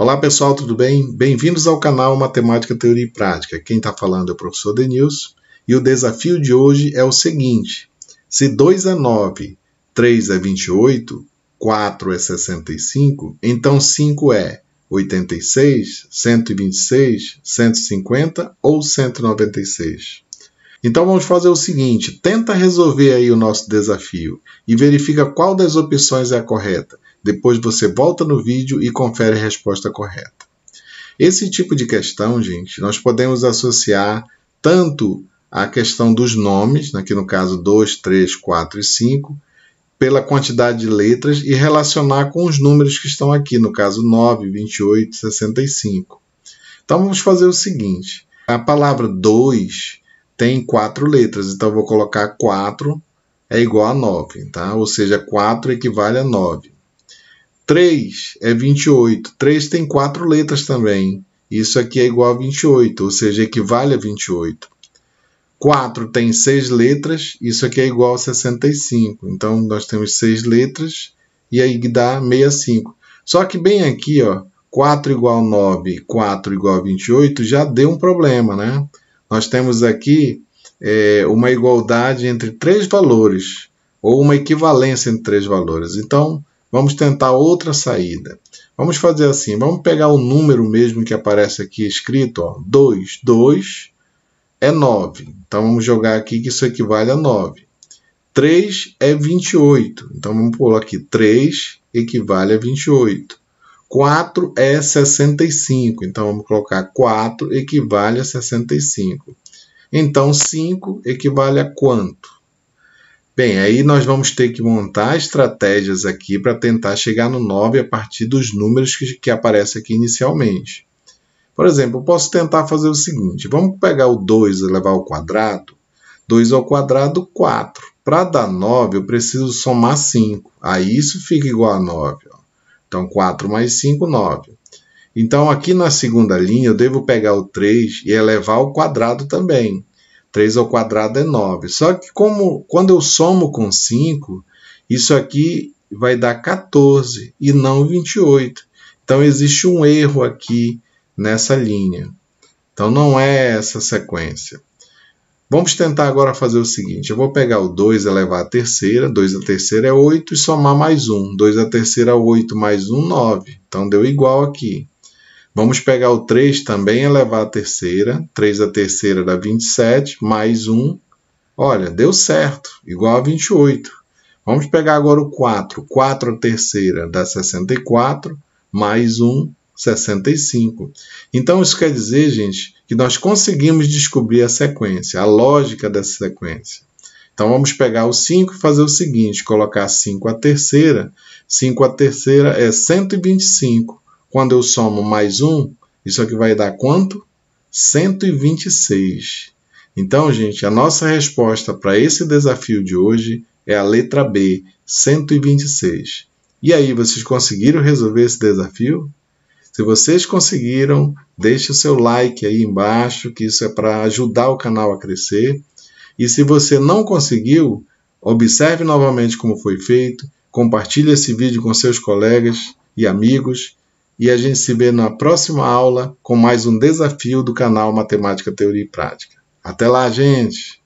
Olá pessoal, tudo bem? Bem-vindos ao canal Matemática, Teoria e Prática. Quem está falando é o professor Denilson e o desafio de hoje é o seguinte: se 2 é 9, 3 é 28, 4 é 65, então 5 é 86, 126, 150 ou 196. Então vamos fazer o seguinte: tenta resolver aí o nosso desafio e verifica qual das opções é a correta. Depois você volta no vídeo e confere a resposta correta. Esse tipo de questão, gente, nós podemos associar tanto à questão dos nomes, aqui né, no caso 2, 3, 4 e 5, pela quantidade de letras e relacionar com os números que estão aqui, no caso 9, 28, 65. Então vamos fazer o seguinte: a palavra 2 tem quatro letras, então eu vou colocar 4 é igual a 9, tá? ou seja, 4 equivale a 9. 3 é 28. 3 tem quatro letras também. Isso aqui é igual a 28, ou seja, equivale a 28. 4 tem 6 letras, isso aqui é igual a 65. Então, nós temos 6 letras e aí dá 65. Só que bem aqui, ó, 4 igual a 9, 4 igual a 28, já deu um problema, né? Nós temos aqui é, uma igualdade entre três valores, ou uma equivalência entre três valores. Então, Vamos tentar outra saída. Vamos fazer assim, vamos pegar o número mesmo que aparece aqui escrito, 2, 2 é 9. Então vamos jogar aqui que isso equivale a 9. 3 é 28. Então vamos pular aqui 3 equivale a 28. 4 é 65. Então vamos colocar 4 equivale a 65. Então 5 equivale a quanto? Bem, aí nós vamos ter que montar estratégias aqui para tentar chegar no 9 a partir dos números que, que aparecem aqui inicialmente. Por exemplo, eu posso tentar fazer o seguinte, vamos pegar o 2 e levar ao quadrado. 2 ao quadrado, 4. Para dar 9, eu preciso somar 5. Aí isso fica igual a 9. Ó. Então, 4 mais 5, 9. Então, aqui na segunda linha, eu devo pegar o 3 e elevar ao quadrado também. 3 ao quadrado é 9. Só que como quando eu somo com 5, isso aqui vai dar 14 e não 28. Então existe um erro aqui nessa linha. Então não é essa sequência. Vamos tentar agora fazer o seguinte, eu vou pegar o 2 elevado à terceira, 2 à terceira é 8 e somar mais 1. 2 à terceira, é 8 mais 1, 9. Então deu igual aqui. Vamos pegar o 3 também, elevar a terceira. 3 a terceira dá 27, mais 1. Olha, deu certo, igual a 28. Vamos pegar agora o 4. 4 a terceira dá 64, mais 1, 65. Então, isso quer dizer, gente, que nós conseguimos descobrir a sequência, a lógica dessa sequência. Então, vamos pegar o 5 e fazer o seguinte, colocar 5 a terceira. 5 a terceira é 125 quando eu somo mais um, isso aqui vai dar quanto? 126. Então, gente, a nossa resposta para esse desafio de hoje é a letra B, 126. E aí, vocês conseguiram resolver esse desafio? Se vocês conseguiram, deixe o seu like aí embaixo, que isso é para ajudar o canal a crescer. E se você não conseguiu, observe novamente como foi feito, compartilhe esse vídeo com seus colegas e amigos e a gente se vê na próxima aula com mais um desafio do canal Matemática, Teoria e Prática. Até lá, gente!